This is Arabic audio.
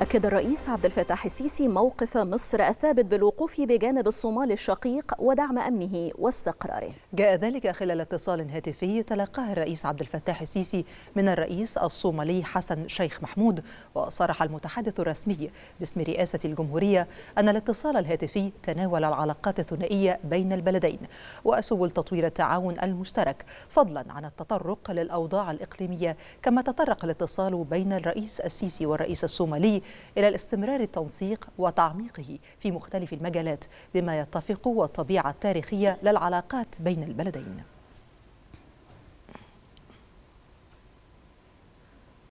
أكد الرئيس عبد الفتاح السيسي موقف مصر الثابت بالوقوف بجانب الصومال الشقيق ودعم أمنه واستقراره جاء ذلك خلال اتصال هاتفي تلقاه الرئيس عبد الفتاح السيسي من الرئيس الصومالي حسن شيخ محمود وصرح المتحدث الرسمي باسم رئاسة الجمهورية أن الاتصال الهاتفي تناول العلاقات الثنائية بين البلدين وسبل تطوير التعاون المشترك فضلا عن التطرق للأوضاع الإقليمية كما تطرق الاتصال بين الرئيس السيسي والرئيس الصومالي إلى الاستمرار التنسيق وتعميقه في مختلف المجالات بما يتفق والطبيعة التاريخية للعلاقات بين البلدين